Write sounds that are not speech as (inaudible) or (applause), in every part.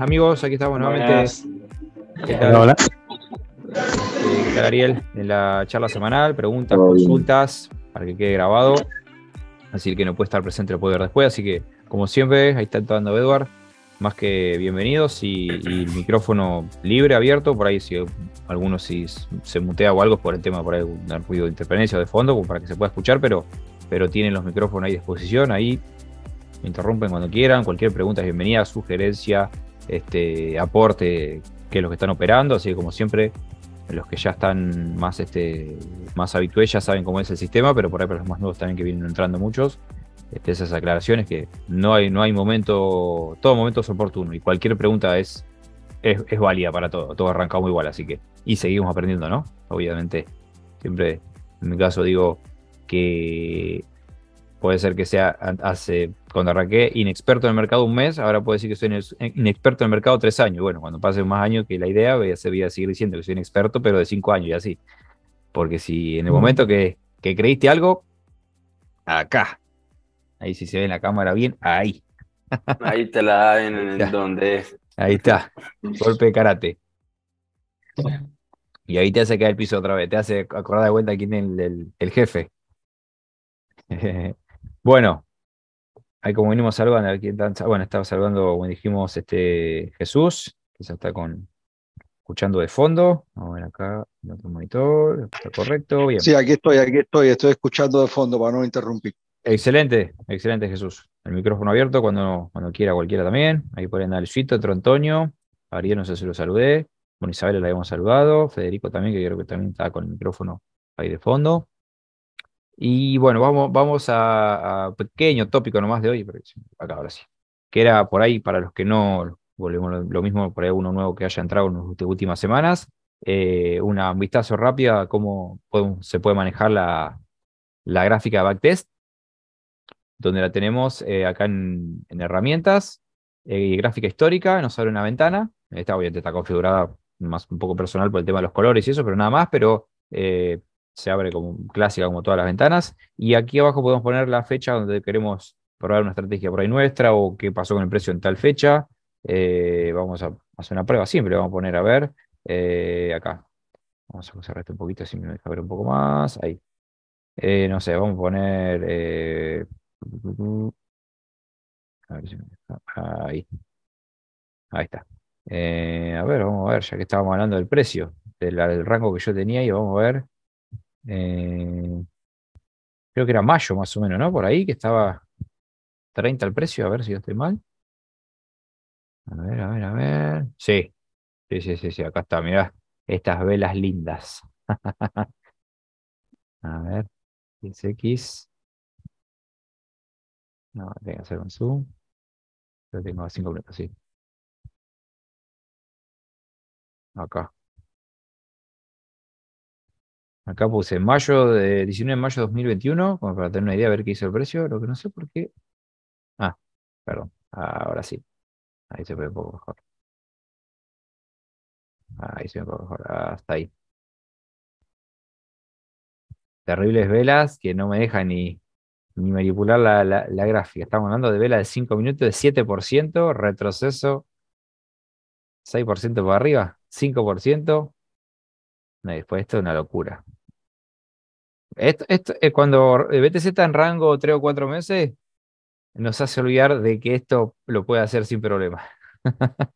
Amigos, aquí estamos nuevamente. Eh, en la charla semanal, preguntas, consultas, para que quede grabado. Así que no puede estar presente, lo puede ver después. Así que, como siempre, ahí está entrando Eduard Más que bienvenidos y, el micrófono libre, abierto. Por ahí, si alguno si se mutea o algo, por el tema, por ahí, un ruido de interferencia o de fondo, para que se pueda escuchar, pero, pero tienen los micrófonos ahí a disposición. Ahí interrumpen cuando quieran. Cualquier pregunta es bienvenida, sugerencia, este, aporte que los que están operando, así que como siempre, los que ya están más, este, más habituales ya saben cómo es el sistema, pero por ahí para los más nuevos también que vienen entrando muchos, este, esas aclaraciones que no hay, no hay momento, todo momento es oportuno y cualquier pregunta es, es, válida para todo, todo muy igual, así que, y seguimos aprendiendo, ¿no? Obviamente, siempre en mi caso digo que Puede ser que sea hace, cuando arranqué inexperto en el mercado un mes, ahora puedo decir que soy inexperto en el mercado tres años. Bueno, cuando pase más años que la idea, voy a, seguir diciendo que soy inexperto, pero de cinco años y así. Porque si en el momento que, creíste algo, acá. Ahí si se ve en la cámara bien, ahí. Ahí te la da en, (laughs) el donde es. Ahí está. Golpe de karate. Y ahí te hace caer el piso otra vez. Te hace acordar de cuenta quién es el, el jefe. (laughs) Bueno, ahí como venimos saludando, bueno, estaba saludando, como dijimos, este Jesús, que ya está con, escuchando de fondo. Vamos a ver acá, en otro monitor, está correcto, bien. Sí, aquí estoy, aquí estoy, estoy escuchando de fondo para no interrumpir. Excelente, excelente Jesús. El micrófono abierto cuando, cuando quiera cualquiera también. Ahí ponen chito, otro Antonio, Ariel, no sé si lo saludé. Bueno, Isabel la habíamos saludado, Federico también, que creo que también está con el micrófono ahí de fondo. Y bueno, vamos, vamos a, pequeño tópico nomás de hoy, acá ahora sí. Que era por ahí, para los que no, volvemos lo, mismo, por ahí uno nuevo que haya entrado en las últimas semanas, eh, una, vistazo rápido a cómo se puede manejar la, gráfica de backtest, donde la tenemos eh, acá en, herramientas, eh, gráfica histórica, nos abre una ventana, esta obviamente está configurada más un poco personal por el tema de los colores y eso, pero nada más, pero se abre como clásica, como todas las ventanas. Y aquí abajo podemos poner la fecha donde queremos probar una estrategia por ahí nuestra o qué pasó con el precio en tal fecha. Eh, vamos a hacer una prueba simple, vamos a poner a ver eh, acá. Vamos a cerrar esto un poquito, si me deja ver un poco más. Ahí. Eh, no sé, vamos a poner. a ver si Ahí. Ahí está. a ver, vamos a ver, ya que estábamos hablando del precio, del rango que yo tenía, y vamos a ver. Eh, creo que era mayo más o menos, ¿no? Por ahí, que estaba 30 el precio, a ver si no estoy mal. A ver, a ver, a ver. Sí, sí, sí, sí, sí. acá está, mirá, estas velas lindas. (laughs) a ver, 10X. No, tengo que hacer un zoom. Yo tengo 5 minutos, sí. Acá. Acá puse mayo de 19 de mayo de 2021, como para tener una idea, a ver qué hizo el precio. Lo que no sé por qué. Ah, perdón. Ahora sí. Ahí se ve un poco mejor. Ahí se ve un poco mejor. Hasta ahí. Terribles velas que no me dejan ni, manipular la, gráfica. Estamos hablando de vela de 5 minutos, de 7%, retroceso 6% para arriba, 5%. No, después esto es una locura. Esto, esto, eh, cuando BTC está en rango 3 o 4 meses, nos hace olvidar de que esto lo puede hacer sin problema. (laughs)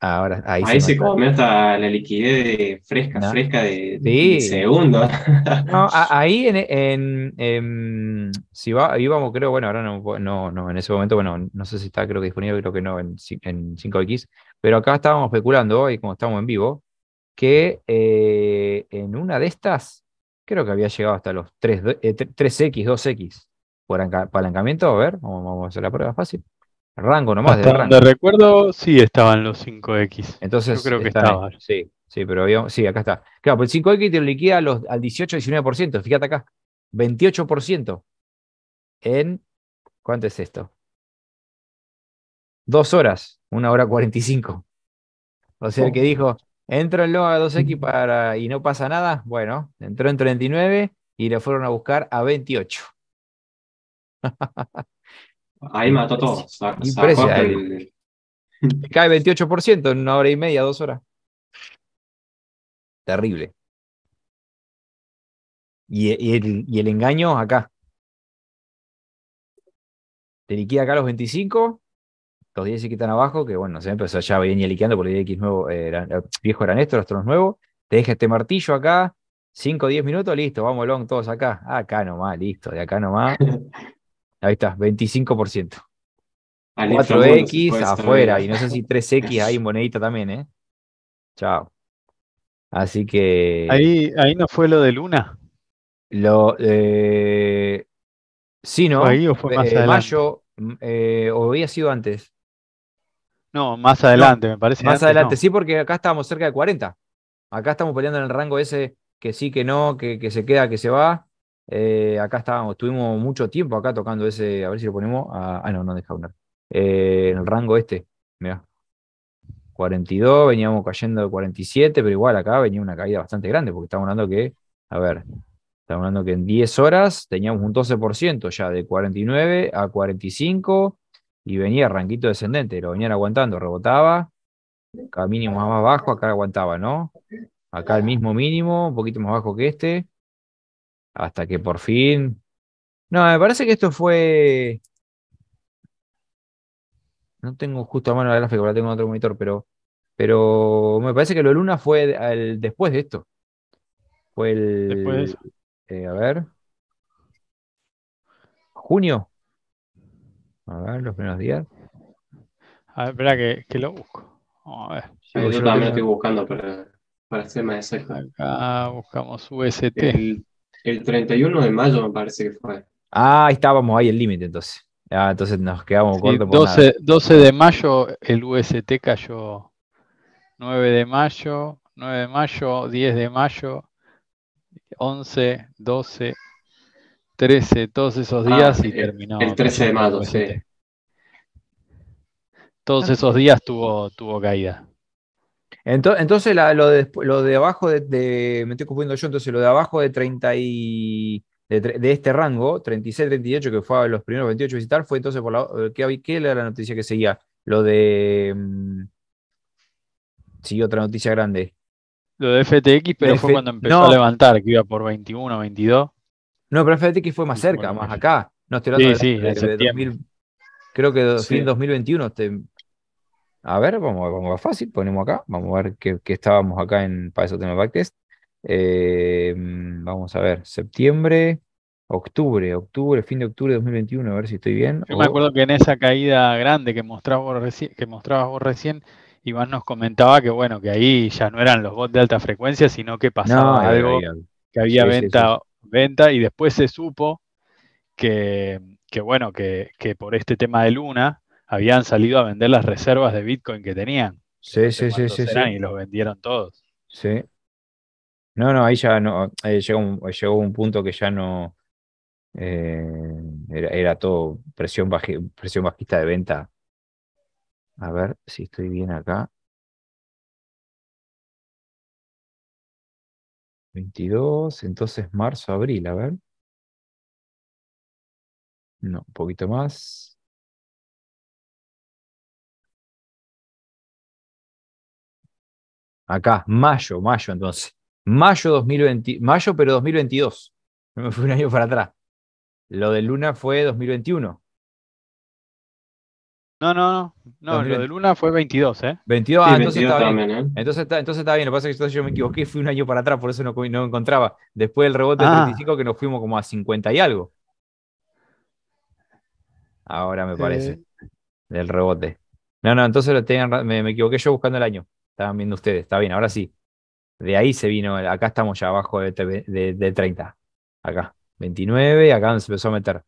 Ahora, ahí, se, se la liquidez fresca, fresca de, segundos. (laughs) ahí en, en, si va, íbamos, creo, bueno, ahora no, no, en ese momento, bueno, no sé si está creo disponible, creo que no en, 5X, pero acá estábamos especulando, y como estamos en vivo, que eh, en una de estas creo que había llegado hasta los 3, x 2X por apalancamiento. A ver, vamos, a hacer la prueba fácil. Rango nomás. de rango. recuerdo, sí estaban los 5X. Entonces, Yo creo que estaban. Sí, sí, pero sí, acá está. Claro, pues el 5X te liquida los, al 18-19%. Fíjate acá, 28% en. ¿Cuánto es esto? Dos horas, una hora 45. O sea, el que oh. dijo, Entro en a 2X y no pasa nada. Bueno, entró en 39 y le fueron a buscar a 28. (laughs) Ahí mató todo. Impresionante. cae 28% en una hora y media, dos horas. Terrible. Y, el, y el engaño acá. Te liquida acá los 25 los 10 se están abajo, que bueno, se empezó ya a liqueando porque el 10X nuevo El eh, eh, viejo eran estos, los tronos nuevos. Te deja este martillo acá, 5 o 10 minutos, listo, vamos long todos acá. Acá nomás, listo, de acá nomás. (laughs) Ahí está, 25%. 4X afuera, y no sé eh. si 3X ahí en monedita también, ¿eh? Chao. Así que. Ahí, ahí no fue lo de Luna. Lo. Eh, sí, ¿no? Ahí o fue más Mayo, mm, eh, o había sido antes. No, más adelante, me parece. Más adelante, sí, porque acá estábamos cerca de 40. Acá estamos peleando en el rango ese que sí, que no, que, que se queda, que se va. Eh, acá estábamos, tuvimos mucho tiempo acá tocando ese, a ver si lo ponemos. ah, no, no deja una. Eh, en el rango este, mira. 42, veníamos cayendo de 47, pero igual acá venía una caída bastante grande, porque estamos hablando que, a ver, estamos hablando que en 10 horas teníamos un 12% ya, de 49 a 45, y venía ranquito descendente, lo venían aguantando, rebotaba, acá mínimo más bajo, acá aguantaba, ¿no? Acá el mismo mínimo, un poquito más bajo que este, hasta que por fin... No, me parece que esto fue... No tengo justo a mano la gráfica, la tengo otro monitor, pero, pero me parece que lo de Luna fue después de esto. Fue el... Después eh, a ver. Junio, a ver, los primeros días. A ver, espera que, lo busco. A ver. yo, también estoy buscando para, para tema de Ah, buscamos UST. El, 31 de mayo me parece que fue. Ah, estábamos ahí el límite entonces. Ah, entonces nos quedamos con cortos. 12, 12 de mayo el UST cayó. 9 de mayo, 9 de mayo, 10 de mayo, 11, 12, 13, todos esos ah, días y terminó. El 13 de mayo, sí. Todos ah. esos días tuvo, tuvo caída. Entonces, entonces lo, de, abajo de, Me estoy confundiendo yo, entonces lo de abajo de 30 y, de, este rango, 36, 38, que fue a los primeros 28 a visitar, fue entonces por la. Eh, ¿Qué, era la noticia que seguía? Lo de. Mm, sí, otra noticia grande. Lo de FTX, pero fue cuando empezó a levantar, que iba por 21, 22. No, pero que fue más cerca, más acá. No, estoy sí, sí, creo que fin 2021. Este, a ver, vamos, vamos a fácil, ponemos acá, vamos a ver que, estábamos acá en, para eso tenemos backtest. Eh, vamos a ver, septiembre, octubre, octubre, fin de octubre de 2021, a ver si estoy bien. Yo me acuerdo que en esa caída grande que mostrabas vos, mostrabas recién, Iván nos comentaba que bueno, que ahí ya no eran los bots de alta frecuencia, sino que pasaba algo, que había venta venta y después se supo que, que bueno, que, que, por este tema de Luna habían salido a vender las reservas de Bitcoin que tenían. Sí, sí, sí, sí, Y los vendieron todos. Sí. No, no, ahí ya no, llegó, un, punto que ya no, eh, era, todo presión, presión bajista de venta. A ver si estoy bien acá. 22, entonces marzo, abril, a ver. No, un poquito más. Acá, mayo, mayo entonces. Mayo 2020, mayo pero 2022. no (laughs) Me fui un año para atrás. Lo de Luna fue 2021. No, no, no, no lo de Luna fue 22, ¿eh? 22, entonces está bien. ¿eh? Entonces, está, entonces está bien, lo que pasa es que yo me equivoqué, fui un año para atrás, por eso no, no encontraba. Después del rebote del 35 ah. que nos fuimos como a 50 y algo. Ahora me parece, del rebote. No, no, entonces lo me, equivoqué yo buscando el año. Estaban viendo ustedes, está bien, ahora sí. De ahí se vino, acá estamos ya abajo de, de, de 30. Acá, 29, acá se empezó a meter.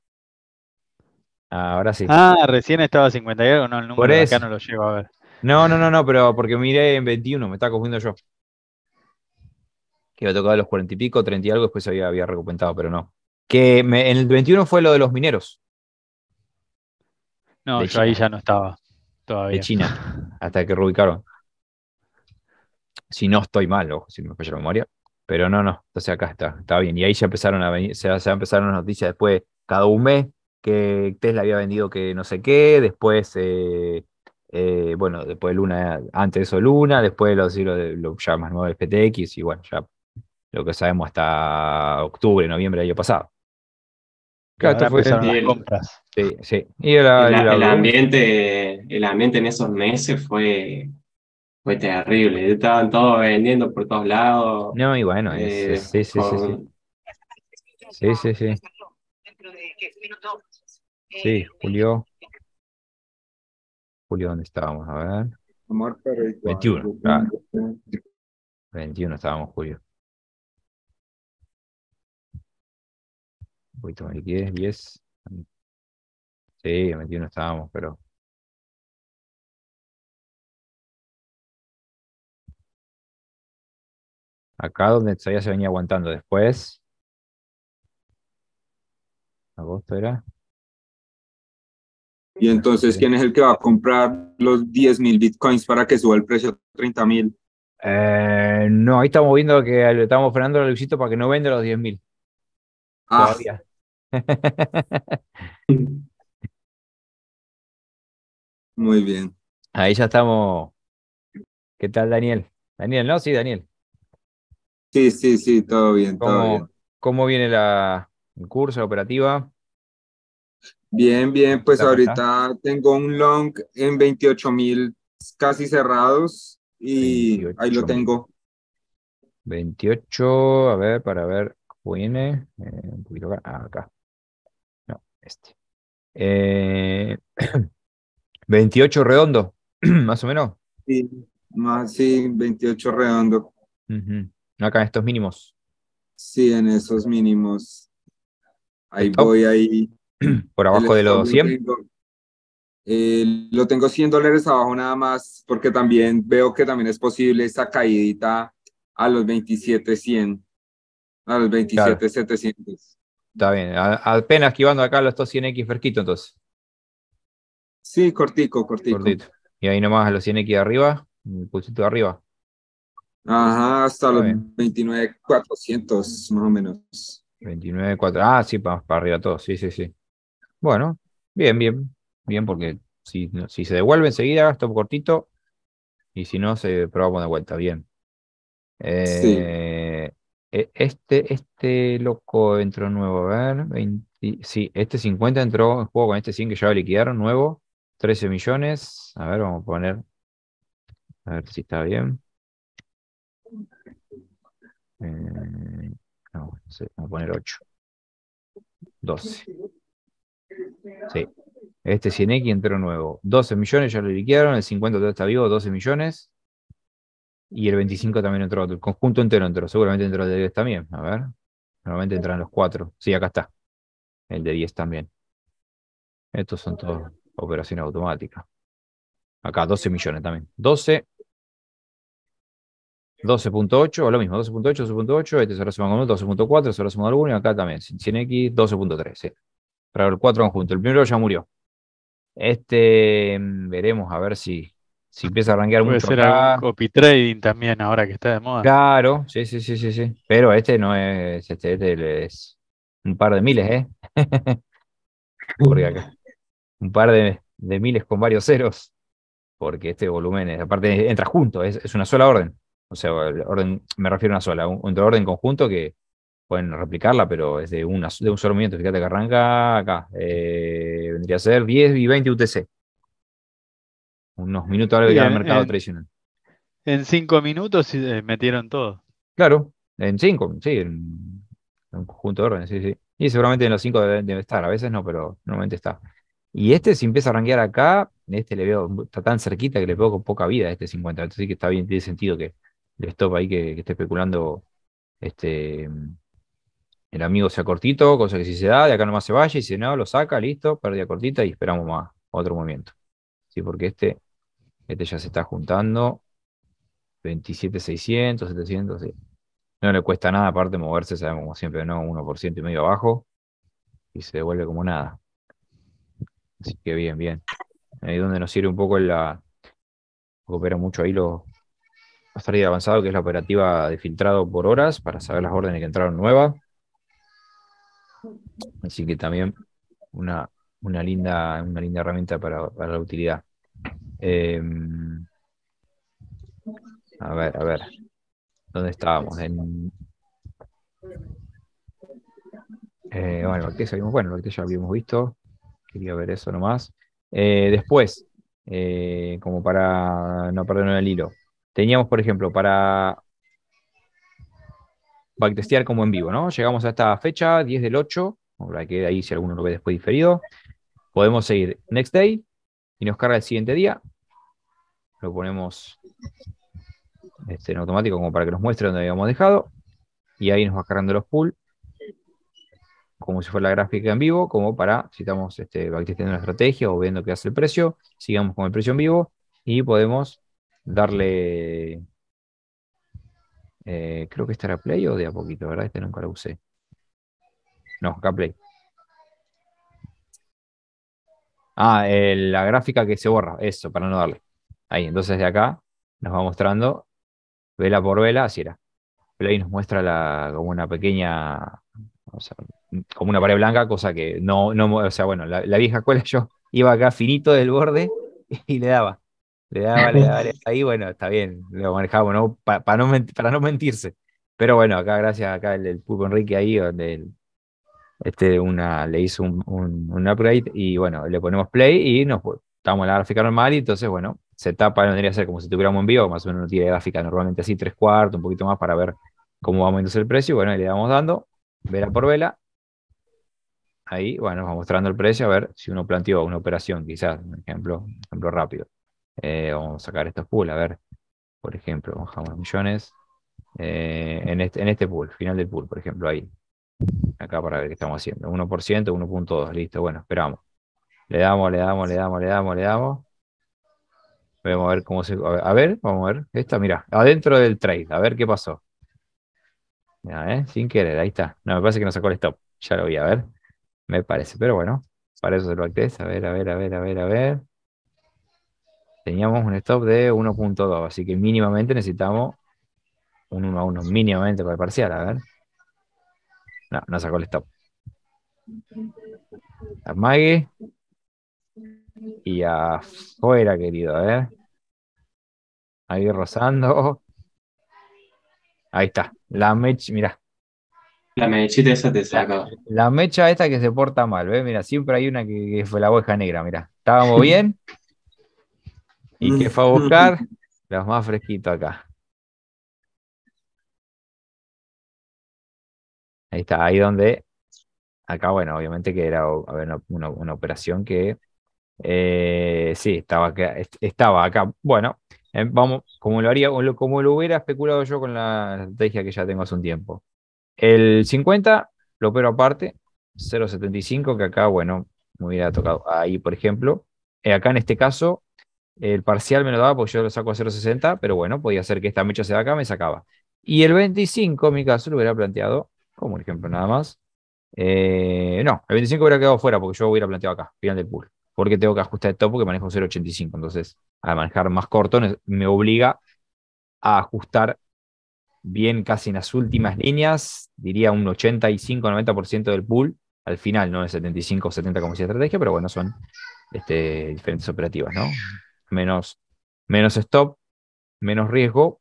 Ah, ahora sí. Ah, recién estaba 50 algo, no, el número acá no lo llevo a ver. No, no, no, no, pero porque miré en 21, me estaba cogiendo yo. Que iba a tocar los 40 y pico, 30 y algo, después había, había recuperado, pero no. Que en el 21 fue lo de los mineros. No, yo ahí ya no estaba. Todavía. De China, hasta que reubicaron. Si no estoy mal, ojo, si no me falla la memoria. Pero no, no, entonces acá está, está bien. Y ahí ya empezaron a venir, se, empezaron las noticias después, cada un mes, que Tesla había vendido que no sé qué, después, eh, eh, bueno, después Luna, antes de eso Luna, después lo, los lo, lo ya más y bueno, ya lo que sabemos hasta octubre, noviembre del año pasado. Claro, fue el, ambiente, el ambiente en esos meses fue, fue terrible. Estaban todos vendiendo por todos lados. No, y bueno, eh, sí, sí, sí, sí, sí. Sí, Sí, eh, Julio. Julio, ¿dónde estábamos? A ver. 21, 21 estábamos, Julio. Voy a tomar 10. Sí, 21 estábamos, pero. Acá donde todavía se venía aguantando después. Agosto era. Y entonces, ¿quién es el que va a comprar los 10.000 mil bitcoins para que suba el precio a 30.000? mil? Eh, no, ahí estamos viendo que le estamos frenando al Luisito para que no venda los 10.000. mil. Ah. Todavía. (laughs) Muy bien. Ahí ya estamos. ¿Qué tal, Daniel? Daniel, ¿no? Sí, Daniel. Sí, sí, sí, todo bien, todo ¿Cómo, viene la, el curso, la operativa? Bien, bien, pues ahorita tengo un long en 28 mil casi cerrados y ahí lo tengo. 28, a ver, para ver, viene, eh, ah, acá, No, este. 28 eh, (clears throat) redondo, (clears throat) más o menos. Sí, más, sí, 28 redondo. Acá en estos mínimos. Sí, en esos mínimos. Ahí voy, ahí (clears throat) por abajo de los 100. Eh, lo tengo, 100 dólares abajo nada más, porque también veo que también es posible esa caída a los 27,100, a los 27,700. Está bien, apenas esquivando acá los 100 x fresquito entonces. Sí, cortico, cortico. Cortito. Y ahí nomás a los 100X de arriba, un pulsito de arriba. Ajá, hasta los 29,400 más o menos. 29.400 ah, sí, para, para arriba todo, sí, sí, sí. Bueno, bien, bien, bien, porque si, si se devuelve enseguida, gasto cortito, y si no, se probamos de vuelta, bien. Eh, e, este, este loco entró nuevo, a ver, sí, este 50 entró en juego con este 100 que ya lo liquidaron, nuevo, 13 millones, a ver, vamos a poner, a ver si está bien. Eh, no, vamos a poner 8. 12. Sí. Este 100X entró nuevo. 12 millones ya lo liquidaron, el 50 está vivo, 12 millones. Y el 25 también entró, el conjunto entero entró, seguramente entró el de 10 también. A ver, normalmente entran los 4. Sí, acá está. El de 10 también. Estos son todos operaciones automáticas. Acá 12 millones también. 12. 12.8, o lo mismo, 12.8, 12.8, este se lo a con 12.4, se lo suman alguno. y acá también, 100x, 12.3, sí. Pero el cuatro en El primero ya murió. Este, mm, veremos a ver si, si empieza a rankear Puede ser copy trading también ahora que está de moda. Claro, sí, sí, sí, sí, sí. Pero este no es, este, este es un par de miles, ¿eh? (laughs) Porque acá, un par de, miles con varios ceros. Porque este volumen, es, aparte, entra junto, es, una sola orden. O sea, orden, me refiero a una sola, un, un orden conjunto que, pueden replicarla, pero es de, un solo minuto Fíjate que arranca acá. Eh, vendría a ser 10 y 20 UTC. Unos minutos ahora que el mercado tradicional. En 5 minutos eh, metieron todo. Claro, en 5, sí, en, un conjunto de órdenes, sí, sí. Y seguramente en los 5 debe, estar, a veces no, pero normalmente está. Y este, si empieza a rankear acá, este le veo, está tan cerquita que le veo con poca vida este 50. Entonces sí que está bien, tiene sentido que le stop ahí que esté especulando este, el amigo sea cortito, cosa que si se da, de acá nomás se vaya, y si no, lo saca, listo, pérdida cortita y esperamos más otro movimiento. ¿Sí? Porque este, este ya se está juntando. 27,600, 700, sí. No le cuesta nada, aparte moverse, sabemos como siempre, no, 1% y medio abajo. Y se devuelve como nada. Así que bien, bien. Ahí donde nos sirve un poco la. Opera mucho ahí lo estaría avanzado, que es la operativa de filtrado por horas, para saber las órdenes que entraron nuevas Así que también una, linda, una linda herramienta para, la utilidad. Em, a ver, a ver. ¿Dónde estábamos? En, eh, bueno, que vimos, ya habíamos visto. Quería ver eso nomás. Eh, después, eh, como para no perder el hilo, teníamos, por ejemplo, para backtestear como en vivo, ¿no? Llegamos a esta fecha, 10 del 8, ahora que ahí si alguno lo ve después diferido, podemos seguir next day y nos carga el siguiente día. Lo ponemos este, en automático como para que nos muestre donde habíamos dejado y ahí nos va cargando los pools como si fuera la gráfica en vivo, como para, si estamos este, backtesteando una estrategia o viendo qué hace el precio, sigamos con el precio en vivo y podemos darle eh, creo que esta era Play o de a poquito, ¿verdad? Este nunca lo usé. No, acá Play. Ah, la gráfica que se borra, eso, para no darle. Ahí, entonces de acá nos va mostrando vela por vela, así era. Play nos muestra la, como una pequeña, o sea, como una pared blanca, cosa que no, no o sea, bueno, la, la vieja escuela (laughs) yo iba acá finito del borde y le daba. (laughs) Ahí, bueno, está bien, lo manejamos, ¿no? no para no mentirse. Pero bueno, acá, gracias acá el, Pulpo Enrique ahí, donde este una, le hizo un, upgrade y bueno, le ponemos play y nos estamos en la gráfica normal y entonces, bueno, se tapa, no debería ser como si tuviéramos en vivo, más o menos uno tiene gráfica normalmente así, tres cuartos, un poquito más para ver cómo va aumentando el precio. Bueno, ahí le vamos dando, vela por vela. Ahí, bueno, va mostrando el precio, a ver si uno planteó una operación, quizás, ejemplo, un ejemplo rápido. Eh, vamos a sacar estos pools, a ver, por ejemplo, bajamos millones. Eh, en, este, en este pool, final del pool, por ejemplo, ahí. Acá para ver qué estamos haciendo. 1%, 1.2, listo, bueno, esperamos. Le damos, le damos, le damos, le damos, le damos. Vamos a ver cómo se. A ver, vamos a ver. Esta, mira, adentro del trade, a ver qué pasó. Mirá, ¿eh? Sin querer, ahí está. No, me parece que no sacó el stop. Ya lo vi, a ver. Me parece, pero bueno, para eso se lo actes. A ver, a ver, a ver, a ver, a ver teníamos un stop de 1.2, así que mínimamente necesitamos un 1 a 1, mínimamente para el parcial, a ver. No, no sacó el stop. A Y afuera, querido, a ver. Ahí rozando. Ahí está. La mecha, mira. La mechita esa te saca. La, mecha esta que se porta mal, ¿ves? Mira, siempre hay una que, fue la oveja negra, mira. Estábamos bien (laughs) ¿Y que mm. fue a buscar? los (laughs) más fresquitos acá. Ahí está, ahí donde. Acá, bueno, obviamente que era una, una, operación que. Eh, sí, estaba acá, estaba acá. Bueno, eh, vamos, como lo haría, como lo hubiera especulado yo con la estrategia que ya tengo hace un tiempo. El 50 lo opero aparte, 0.75, que acá, bueno, me hubiera tocado ahí, por ejemplo. Eh, acá en este caso, el parcial me lo daba porque yo lo saco a 0.60, pero bueno, podía ser que esta mecha se da acá, me sacaba. Y el 25, en mi caso, lo hubiera planteado como un ejemplo nada más. Eh, no, el 25 hubiera quedado fuera porque yo lo hubiera planteado acá, final del pool. Porque tengo que ajustar el topo que manejo 0.85. Entonces, al manejar más corto, me obliga a ajustar bien casi en las últimas líneas, diría un 85-90% del pool. Al final, no el 75 70 como si estrategia, pero bueno, son este, diferentes operativas, ¿no? menos, menos stop, menos riesgo,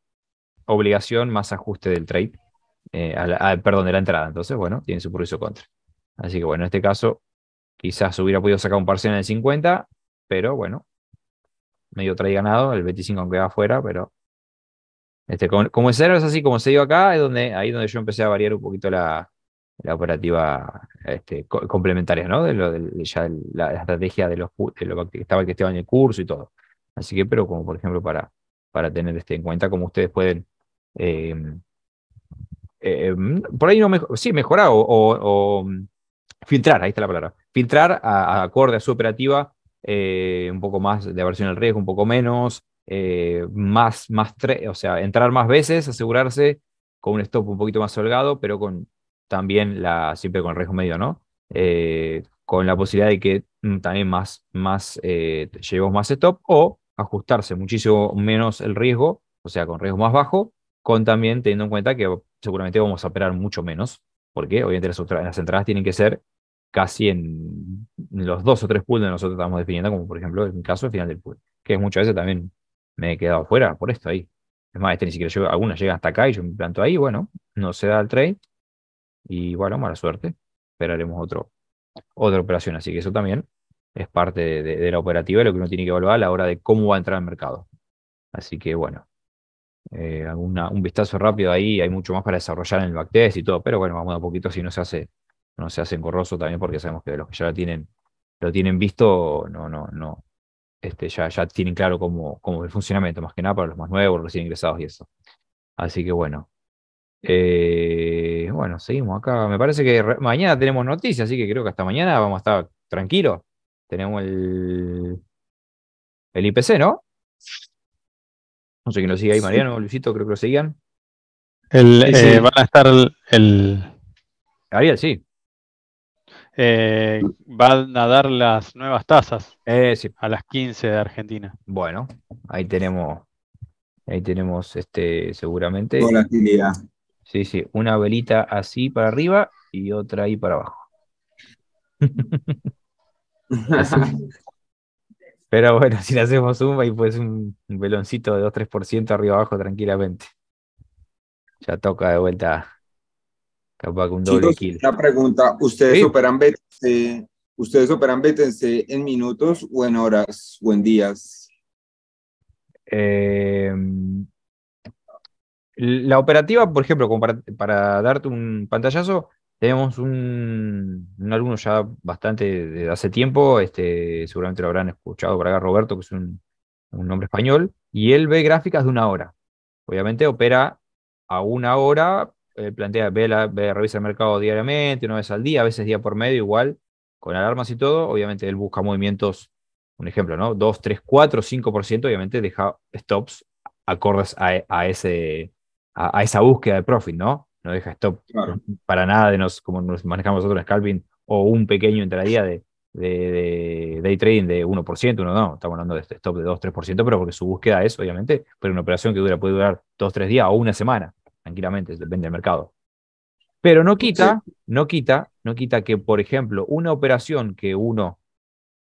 obligación más ajuste del trade, eh, perdón, de la entrada. Entonces, bueno, tiene su pro su contra. Así que bueno, en este caso quizás hubiera podido sacar un parcial en el 50, pero bueno, medio trade ganado, el 25 aunque va afuera, pero este, como, como el cero es así, como se dio acá, es donde, ahí donde yo empecé a variar un poquito la, operativa este, complementaria, ¿no? De, lo, de la, estrategia de los, de lo que estaba, que estaba en el curso y todo. Así que, pero como por ejemplo para, para tener este en cuenta como ustedes pueden, eh, eh, em, por ahí no mejor, sí, mejorar o, mm, filtrar, ahí está la palabra, filtrar acorde a su operativa eh, un poco más de aversión al riesgo, un poco menos, más, más o sea, entrar más veces, asegurarse con un stop un poquito más holgado, pero con también la, siempre con el riesgo medio, ¿no? con la posibilidad de que mm, también más, más llevemos más stop o ajustarse muchísimo menos el riesgo, o sea, con riesgo más bajo, con también teniendo en cuenta que seguramente vamos a operar mucho menos, porque obviamente las, las entradas tienen que ser casi en los dos o tres pools que nosotros estamos definiendo, como por ejemplo en mi caso el final del pool, que muchas veces también me he quedado fuera por esto ahí. Es más, este ni siquiera llega, alguna llega hasta acá y yo me planto ahí, bueno, no se da el trade y bueno, mala suerte, esperaremos otro, otra operación, así que eso también es parte de, la operativa lo que uno tiene que evaluar a la hora de cómo va a entrar al mercado. Así que bueno, eh, un vistazo rápido ahí, hay mucho más para desarrollar en el backtest y todo, pero bueno, vamos a poquito si no se hace, no se hace engorroso también porque sabemos que los que ya lo tienen, lo tienen visto, no, no, no, este, ya, ya tienen claro cómo, cómo el funcionamiento, más que nada para los más nuevos, recién ingresados y eso. Así que bueno. Eh, bueno, seguimos acá. Me parece que mañana tenemos noticias, así que creo que hasta mañana vamos a estar tranquilos. Tenemos el, el IPC, ¿no? No sé quién lo sigue ahí, Mariano, Luisito, creo que lo seguían. Eh, van a estar el. Ariel, sí. Eh, van a dar las nuevas tasas eh, a las 15 de Argentina. Bueno, ahí tenemos, ahí tenemos este, seguramente. Sí, sí, una velita así para arriba y otra ahí para abajo. (laughs) (laughs) Pero bueno, si le hacemos zumba y pues un, veloncito de 2-3% arriba abajo tranquilamente. Ya toca de vuelta. Capaz que un doble kill. pregunta, ¿ustedes operan Vétense ¿Ustedes operan en minutos o en horas o en días? Em, la operativa, por ejemplo, para darte un pantallazo, tenemos un, alumno ya bastante de hace tiempo, este, seguramente lo habrán escuchado por acá, Roberto, que es un, nombre español, y él ve gráficas de una hora. Obviamente opera a una hora, plantea, ve, revisa el mercado diariamente, una vez al día, a veces día por medio, igual, con alarmas y todo. Obviamente él busca movimientos, un ejemplo, ¿no? 2, 3, 4, 5%, obviamente deja stops acordes a, ese, a esa búsqueda de profit, ¿no? no deja stop para nada de nos, como nos manejamos nosotros en Scalping, o un pequeño entradía de, de, de, day trading de 1%, uno no, estamos hablando de stop de 2-3%, pero porque su búsqueda es, obviamente, pero una operación que dura, puede durar 2-3 días o una semana, tranquilamente, depende del mercado. Pero no quita, no quita, no quita que, por ejemplo, una operación que uno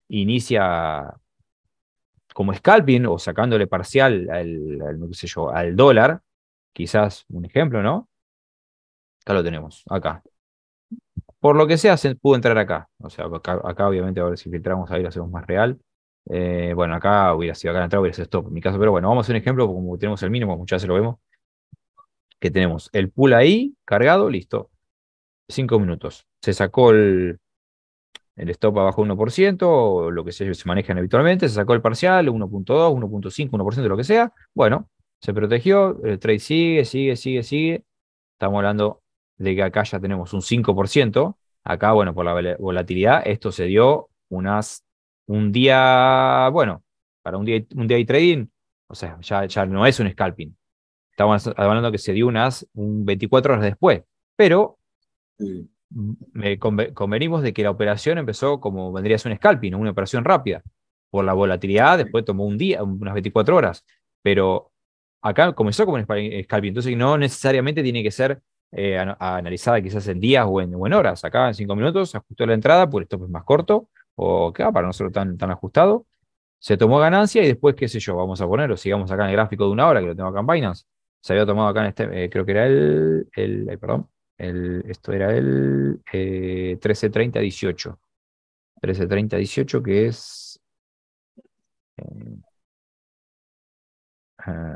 inicia como scalping o sacándole parcial no sé yo, al dólar, quizás un ejemplo, ¿no? Acá lo tenemos, acá. Por lo que sea, se pudo entrar acá. O sea, acá, obviamente, a ver si filtramos ahí, lo hacemos más real. Eh, bueno, acá hubiera sido acá entrada hubiera sido stop en mi caso. Pero bueno, vamos a hacer un ejemplo, como tenemos el mínimo, muchas veces lo vemos. Que tenemos el pool ahí, cargado, listo. Cinco minutos. Se sacó el, el stop abajo 1%, lo que sea, se manejan habitualmente, se sacó el parcial, 1.2, 1.5, 1%, lo que sea. Bueno, se protegió, el trade sigue, sigue, sigue, sigue. Estamos hablando de que acá ya tenemos un 5%. Acá, bueno, por la volatilidad, esto se dio unas, un día, bueno, para un día, un de trading, o sea, ya, ya no es un scalping. Estamos hablando que se dio unas un 24 horas después, pero convenimos de que la operación empezó como vendría a ser un scalping, una operación rápida. Por la volatilidad, después tomó un día, unas 24 horas, pero acá comenzó como un scalping, entonces no necesariamente tiene que ser eh, analizada quizás en días o en, horas. Acá en cinco minutos ajustó la entrada por pues esto es más corto o va, para nosotros tan, tan ajustado. Se tomó ganancia y después, qué sé yo, vamos a ponerlo, sigamos acá en el gráfico de una hora que lo tengo acá en Binance. Se había tomado acá en este, eh, creo que era el, el perdón, el, esto era el 13.30.18. Eh, 13.30.18 que es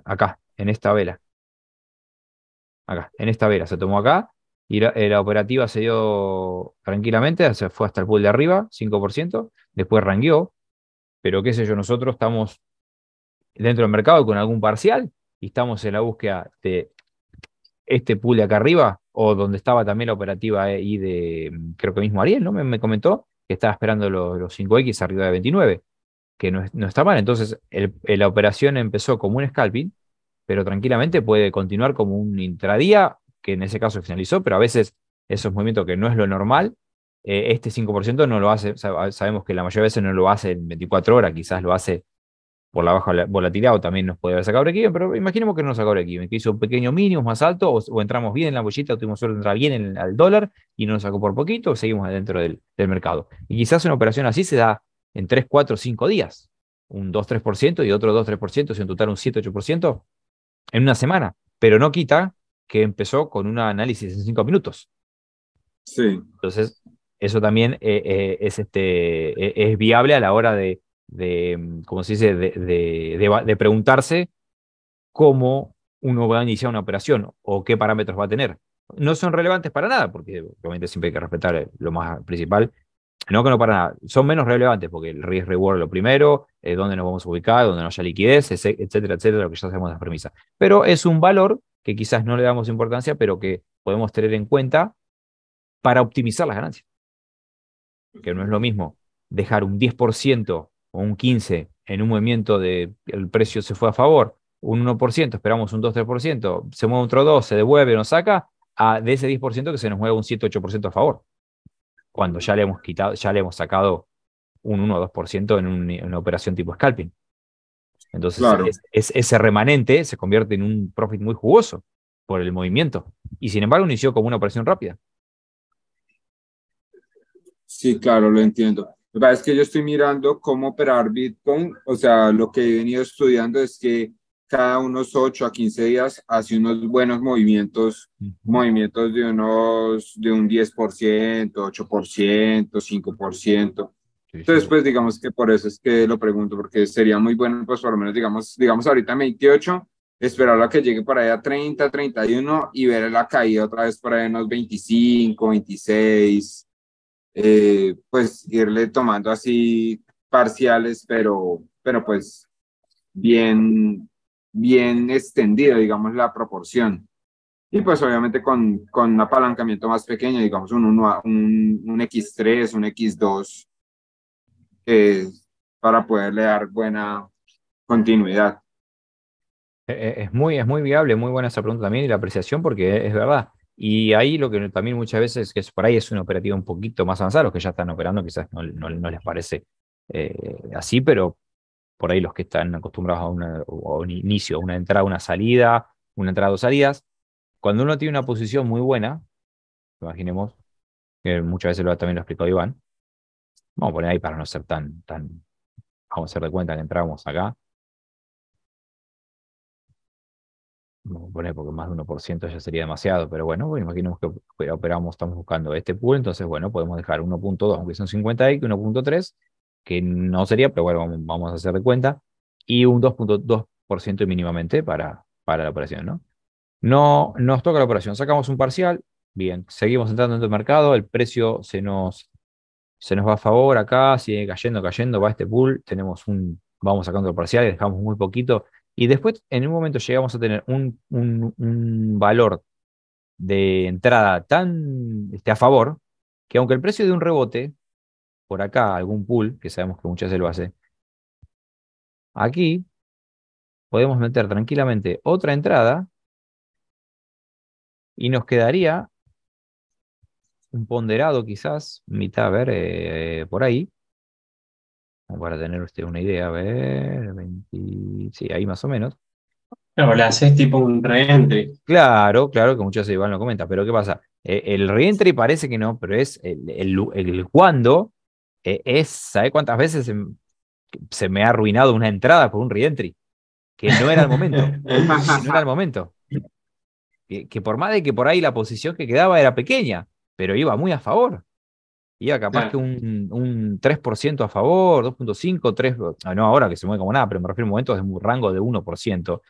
acá, en esta vela acá, en esta vera, se tomó acá y eh, la, operativa se dio tranquilamente, se fue hasta el pool de arriba, 5%, después rangueó, pero qué sé yo, nosotros estamos dentro del mercado con algún parcial y estamos en la búsqueda de este pool de acá arriba o donde estaba también la operativa eh, y de, creo que mismo Ariel, ¿no? Me, comentó que estaba esperando los, 5X arriba de 29, que no, no está mal. Entonces, eh, la operación empezó como un scalping pero tranquilamente puede continuar como un intradía, que en ese caso finalizó, pero a veces esos movimientos que no es lo normal, eh, este 5% no lo hace, sabemos que la mayoría de veces no lo hace en 24 horas, quizás lo hace por la baja volatilidad o también nos puede haber sacado aquí pero imaginemos que no nos sacó requiem, que hizo un pequeño mínimo más alto o, entramos bien en la bollita, o tuvimos suerte de entrar bien al dólar y no nos sacó por poquito, seguimos adentro del, del, mercado. Y quizás una operación así se da en 3, 4, 5 días, un 2, 3% y otro 2, 3%, si en total un 7, 8%, en una semana, pero no quita que empezó con un análisis en cinco minutos. Sí. Entonces, eso también eh, eh, es, este, e, es viable a la hora de, como se dice, de, de, preguntarse cómo uno va a iniciar una operación o qué parámetros va a tener. No son relevantes para nada, porque obviamente siempre hay que respetar lo más principal, no, que no para nada. Son menos relevantes porque el risk reward lo primero, es eh, dónde nos vamos a ubicar, dónde no haya liquidez, etcétera, etcétera, lo que ya sabemos las premisas. Pero es un valor que quizás no le damos importancia, pero que podemos tener en cuenta para optimizar las ganancias. Que no es lo mismo dejar un 10% o un 15% en un movimiento de el precio se fue a favor, un 1%, esperamos un 2-3%, se mueve otro 2, se devuelve, nos saca, a, de ese 10% que se nos mueve un 7-8% a favor cuando ya le hemos quitado, ya le hemos sacado un 1 o 2% en, en, una operación tipo scalping. Entonces, ese remanente se convierte en un profit muy jugoso por el movimiento. Y sin embargo, inició como una operación rápida. Sí, claro, lo entiendo. La verdad es que yo estoy mirando cómo operar Bitcoin. O sea, lo que he venido estudiando es que cada unos 8 a 15 días hace unos buenos movimientos, movimientos de unos de un 10%, 8%, 5%. Entonces, pues digamos que por eso es que lo pregunto, porque sería muy bueno, pues por lo menos digamos, digamos ahorita 28, esperar a que llegue para allá 30, 31 y ver la caída otra vez para unos 25, 26, eh, pues irle tomando así parciales, pero, pero pues bien, bien extendida, digamos, la proporción. Y pues obviamente con, con un apalancamiento más pequeño, digamos un, un, un X3, un X2, para poderle dar buena continuidad. E, e, es muy, es muy viable, muy buena esa pregunta también y la apreciación porque es verdad. Y ahí lo que también muchas veces, que es por ahí es una operativo un poquito más avanzado, los que ya están operando quizás no, no, les parece eh, así, pero por ahí los que están acostumbrados a, un inicio, una entrada, una salida, una entrada, dos salidas. Cuando uno tiene una posición muy buena, imaginemos, que muchas veces lo, también lo explicó Iván, vamos a poner ahí para no ser tan, tan, vamos a hacer de cuenta que entramos acá. Vamos a poner porque más de 1% ya sería demasiado, pero bueno, imaginemos que operamos, estamos buscando este pool, entonces bueno, podemos dejar 1.2, aunque son 50 x 1.3, que no sería, pero bueno, vamos a hacer de cuenta, y un 2.2% mínimamente para, para la operación, ¿no? No nos toca la operación, sacamos un parcial, bien, seguimos entrando en el mercado, el precio se nos, se nos va a favor acá, sigue cayendo, cayendo, va este pool, tenemos un, vamos sacando el parcial dejamos muy poquito, y después en un momento llegamos a tener un, un, valor de entrada tan este, a favor, que aunque el precio de un rebote por acá algún pool, que sabemos que muchas veces lo hace, aquí podemos meter tranquilamente otra entrada y nos quedaría un ponderado quizás, mitad, a ver, eh, por ahí, para tener usted una idea, a ver, 20, sí, ahí más o menos. Pero le haces tipo un reentry. Claro, claro, que veces igual lo comenta pero ¿qué pasa? E-, el reentry parece que no, pero es el, el cuando e-, es, cuántas veces se, me ha arruinado una entrada por un reentry? Que no era el momento. no era el momento. Que, por más de que por ahí la posición que quedaba era pequeña, pero iba muy a favor. Iba capaz que un, un 3% a favor, 2.5, 3, ah, no ahora que se mueve como nada, pero me refiero a momento de un rango de 1%.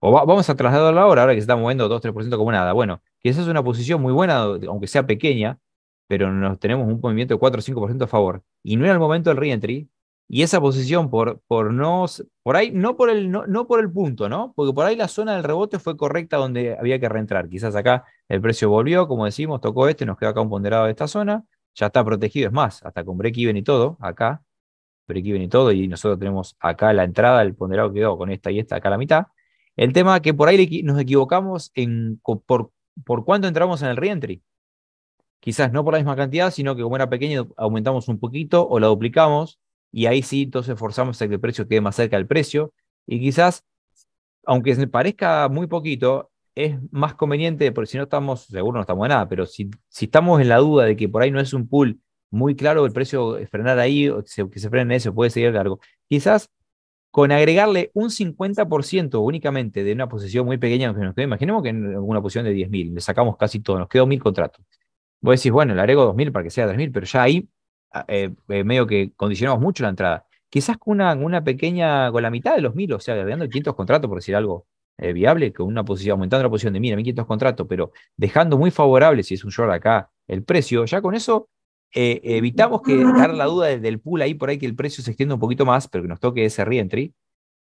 O vamos a trasladarlo ahora, ahora que se está moviendo 2-3% como nada. Bueno, que esa es una posición muy buena, aunque sea pequeña, pero nos tenemos un movimiento de 4 o 5% a favor. Y no era el momento del reentry. Y esa posición, por, por no. Por ahí, no por, el, no, por el punto, ¿no? Porque por ahí la zona del rebote fue correcta donde había que reentrar. Quizás acá el precio volvió, como decimos, tocó este, nos quedó acá un ponderado de esta zona. Ya está protegido, es más, hasta con break-even y todo, acá. Break-even y todo, y nosotros tenemos acá la entrada, el ponderado quedó con esta y esta acá la mitad. El tema que por ahí nos equivocamos en por, por cuánto entramos en el reentry quizás no por la misma cantidad, sino que como era pequeño aumentamos un poquito o la duplicamos y ahí sí entonces forzamos a que el precio quede más cerca del precio y quizás, aunque se parezca muy poquito, es más conveniente, porque si no estamos, seguro no estamos de nada, pero si, si estamos en la duda de que por ahí no es un pool muy claro, el precio frenar ahí, o que se, frenen eso, puede seguir largo. Quizás con agregarle un 50% únicamente de una posición muy pequeña, que nos imaginemos que en una posición de 10.000, le sacamos casi todo, nos quedó 1.000 contratos vos decís, bueno, le agrego 2.000 para que sea 3.000, pero ya ahí ah, eh, eh, medio que condicionamos mucho la entrada. Quizás con una, una, pequeña, con la mitad de los 1.000, o sea, agregando 500 contratos, por decir algo eh, viable, con una posición, aumentando la posición de 1.000 1.500 contratos, pero dejando muy favorable, si es un short acá, el precio, ya con eso evitamos que dar la duda del pool ahí por ahí que el precio se extienda un poquito más, pero que nos toque ese reentry,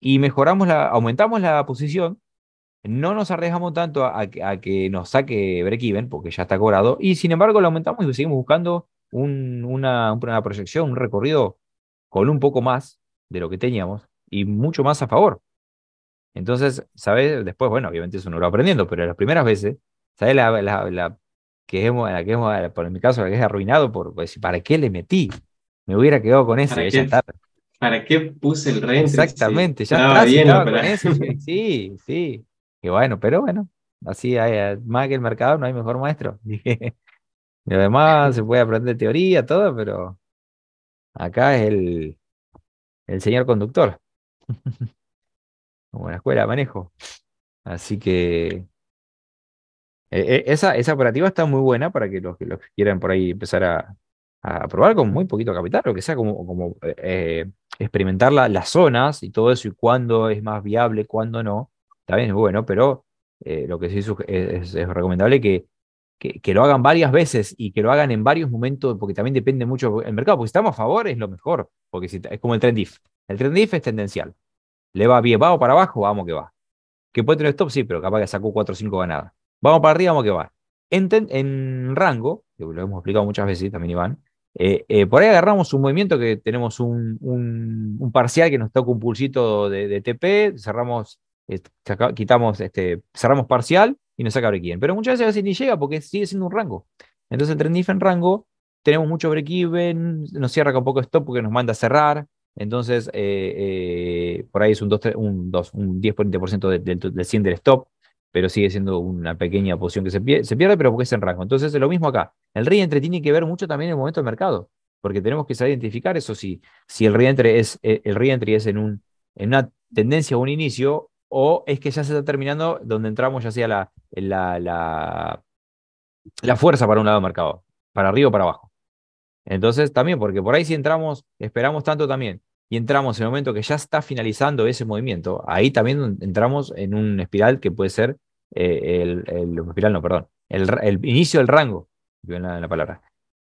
y mejoramos la, aumentamos la posición no nos arriesgamos tanto a, que nos saque break-even, porque ya está cobrado, y sin embargo lo aumentamos y seguimos buscando una, una proyección, un recorrido con un poco más de lo que teníamos y mucho más a favor. Entonces, ¿sabes? Después, bueno, obviamente eso no lo aprendiendo, pero las primeras veces, ¿sabes? La, la, que hemos, la que hemos, por mi caso, la que es arruinado por pues ¿para qué le metí? Me hubiera quedado con esa, ¿Para qué puse el rey? Exactamente, ya estaba bien, sí, sí bueno, pero bueno, así hay, eh, más que el mercado no hay mejor maestro. Y (laughs) además (laughs) se puede aprender teoría, todo, pero acá es el, el señor conductor. (laughs) Como en la escuela manejo. Así que eh, eh, esa, esa operativa está muy buena para que los que quieran por ahí empezar a, probar con muy poquito capital, lo que sea, como, como experimentar las zonas y todo eso y cuándo es más viable, cuándo no está bien, es bueno, pero eh, lo que sí es, es, recomendable que, que, lo hagan varias veces y que lo hagan en varios momentos, porque también depende mucho el mercado, porque si estamos a favor es lo mejor, porque es como el trend if. El trend if es tendencial. Le va bien, vamos para abajo, vamos que va. Que puede tener stop, sí, pero capaz que sacó 4 o 5 ganadas. Vamos para arriba, vamos que va. En, rango, que lo hemos explicado muchas veces también, Iván, eh, eh, por ahí agarramos un movimiento que tenemos un, parcial que nos toca un pulsito de, TP, cerramos quitamos, este, cerramos parcial y nos saca break Pero muchas veces ni llega porque sigue siendo un rango. Entonces entre nif e en rango tenemos mucho break-even, nos cierra con poco stop porque nos manda a cerrar. Entonces, eh, eh, por ahí es un, 2, un, 2, un 10% del, del, 100 del stop, pero sigue siendo una pequeña posición que se, pierde, se pierde, pero porque es en rango. Entonces, es lo mismo acá. El reentry entre tiene que ver mucho también en el momento del mercado, porque tenemos que saber identificar eso. Si, si el reentry entre es, eh, el es en, un, en una tendencia o un inicio, o es que ya se está terminando donde entramos ya sea la, la, la, fuerza para un lado del mercado, para arriba o para abajo. Entonces también, porque por ahí si entramos, esperamos tanto también, y entramos en el momento que ya está finalizando ese movimiento, ahí también entramos en un espiral que puede ser eh, el, espiral, no, perdón, el, inicio del rango, en la, palabra.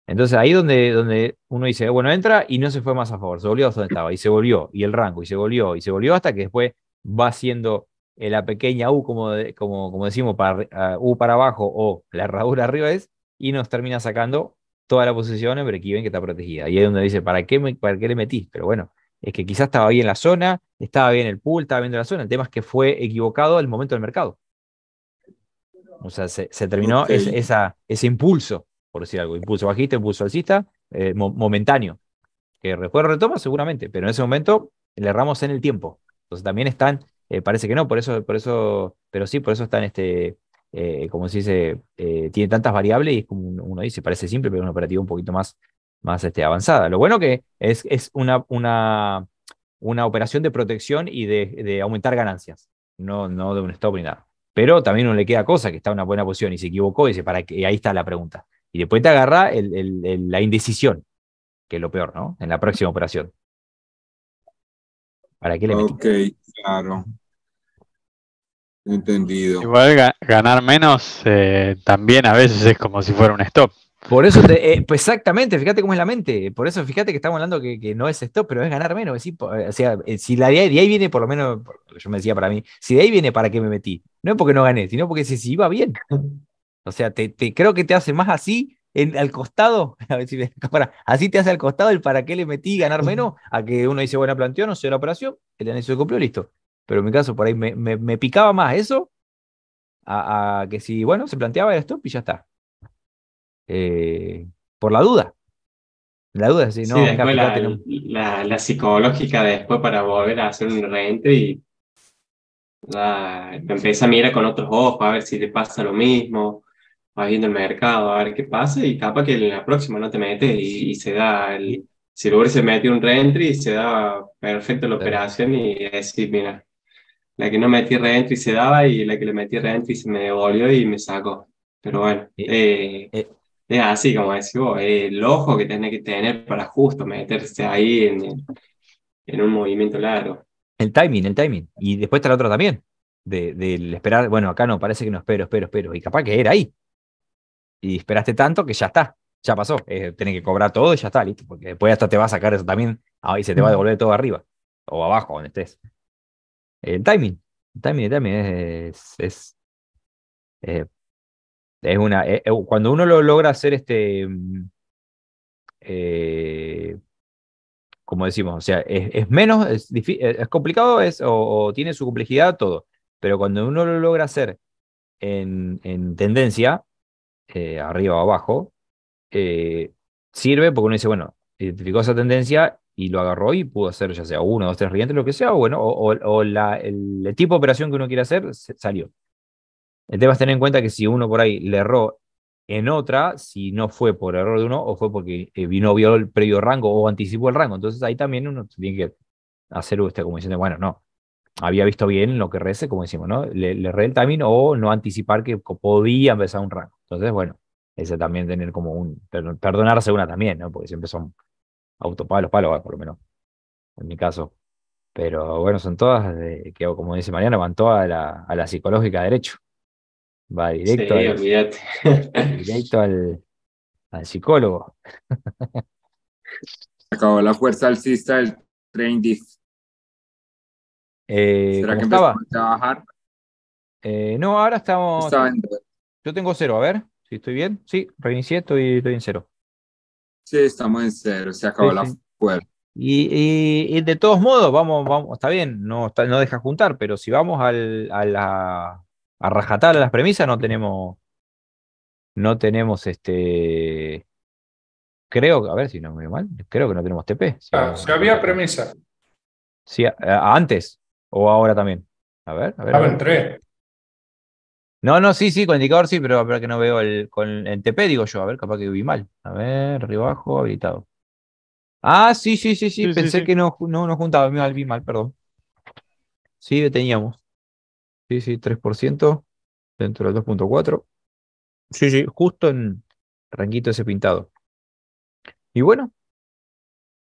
Entonces ahí donde, donde uno dice, bueno, entra y no se fue más a favor, se volvió a donde estaba, y se volvió, y el rango, y se volvió, y se volvió hasta que después va siendo la pequeña U, como, como, como decimos, para, U para abajo o la herradura arriba es, y nos termina sacando toda la posición en aquí ven que está protegida. Y es donde dice, ¿para qué, me, ¿para le metís? Pero bueno, es que quizás estaba bien la zona, estaba bien el pool, estaba bien la zona. El tema es que fue equivocado el momento del mercado. O sea, se, terminó ese impulso, por decir algo, impulso bajista, impulso alcista, eh, momentáneo, que después retoma seguramente, pero en ese momento le erramos en el tiempo. Entonces también están, eh, parece que no, por eso, por eso, pero sí, por eso están, este, eh, como se dice, eh, tiene tantas variables y es como uno dice, parece simple, pero es una operativa un poquito más, más este, avanzada. Lo bueno que es, es una, una, una operación de protección y de, aumentar ganancias, no, no de un stop ni nada. Pero también uno le queda cosa que está en una buena posición y se equivocó y dice, para que ahí está la pregunta. Y después te agarra la indecisión, que es lo peor, ¿no? En la próxima operación. ¿Para qué le Ok, claro. Entendido. Igual ganar menos eh, también a veces es como si fuera un stop. Por eso, eh, pues exactamente, fíjate cómo es la mente. Por eso, fíjate que estamos hablando que, no es stop, pero es ganar menos. Eh, o sea, si la de ahí, viene, por lo menos, yo me decía para mí, si de ahí viene, ¿para qué me metí? No es porque no gané, sino porque si, si iba bien. O sea, te, creo que te hace más así al costado, (laughs) a ver (laughs) así te hace al costado el para qué le metí ganar menos, a que uno dice, bueno, planteó, no sé la operación, el anexo se cumplió, listo. Pero en mi caso, por ahí me, picaba más eso a, que si, bueno, se planteaba esto y ya está. Eh, por la duda. La duda si no. la, psicológica después para volver a hacer un rente y la, empieza a mirar con otros ojos a ver si te pasa lo mismo viendo viendo el mercado a ver qué pasa y capaz que en la próxima no te metes y, se da el, si luego se mete un reentry se da perfecto la operación y decir, mira, la que no metí reentry se daba y la que le metí reentry se me devolvió y me sacó. Pero bueno, eh, eh. es así como decís vos, el ojo que tenés que tener para justo meterse ahí en, en un movimiento largo. El timing, el timing. Y después está otro otro también. del esperar, bueno, acá no, parece que no espero, espero, espero. Y capaz que era ahí y esperaste tanto que ya está, ya pasó. Eh, que cobrar todo y ya está, listo. Porque después hasta te va a sacar eso también ah, y se te va a mm. devolver todo arriba o abajo, donde estés. Eh, el timing, el timing, el timing es. es, eh, es, una, eh, cuando uno lo logra hacer este, como decimos, o sea, es, menos, es, complicado es, o, tiene su complejidad todo, pero cuando uno lo logra hacer en, en tendencia, eh, arriba o abajo, eh, sirve porque uno dice, bueno, identificó esa tendencia y lo agarró y pudo hacer ya sea uno, dos, tres rientes, lo que sea, o bueno, o, la, el, tipo de operación que uno quiere hacer salió. El tema es tener en cuenta que si uno por ahí le erró en otra, si no fue por error de uno o fue porque eh, vino, vio el previo rango o anticipó el rango, entonces ahí también uno tiene que hacer usted como diciendo, bueno, no, había visto bien lo que rece, como decimos, ¿no? Le, le el timing o no anticipar que podía empezar un rango. Entonces, bueno, ese también tener como un, perdonarse una también, ¿no? Porque siempre son autopalos, palos, por lo menos, en mi caso. Pero bueno, son todas, que como dice Mariana, van todas a la, a la psicológica derecho. Va directo, al, directo al, al psicólogo. Acabó la fuerza alcista el 30. Eh, ¿Será que estaba? a trabajar? Eh, no, ahora estamos. Yo tengo cero, a ver si estoy bien. Sí, reinicié, estoy, estoy en cero. Sí, estamos en cero, se acabó la puerta Y, de todos modos, vamos, vamos, está bien, no, no deja juntar, pero si vamos a, a rajatar a las premisas, no tenemos. No tenemos este. Creo, a ver si no me veo mal, creo que no tenemos TP. Si ah, había, premisa. Sí, antes, ¿O ahora también? A ver, a ver. Ah, no, no, sí, sí, con indicador sí, pero, ver que no veo el, con el TP, digo yo. A ver, capaz que vi mal. A ver, arriba abajo, habilitado. Ah, sí, sí, sí, sí. Pensé que no, no, no juntaba, me vi mal, perdón. Sí, deteníamos Sí, sí, 3% dentro del 2.4. Sí, sí, justo en ranguito ese pintado. Y bueno,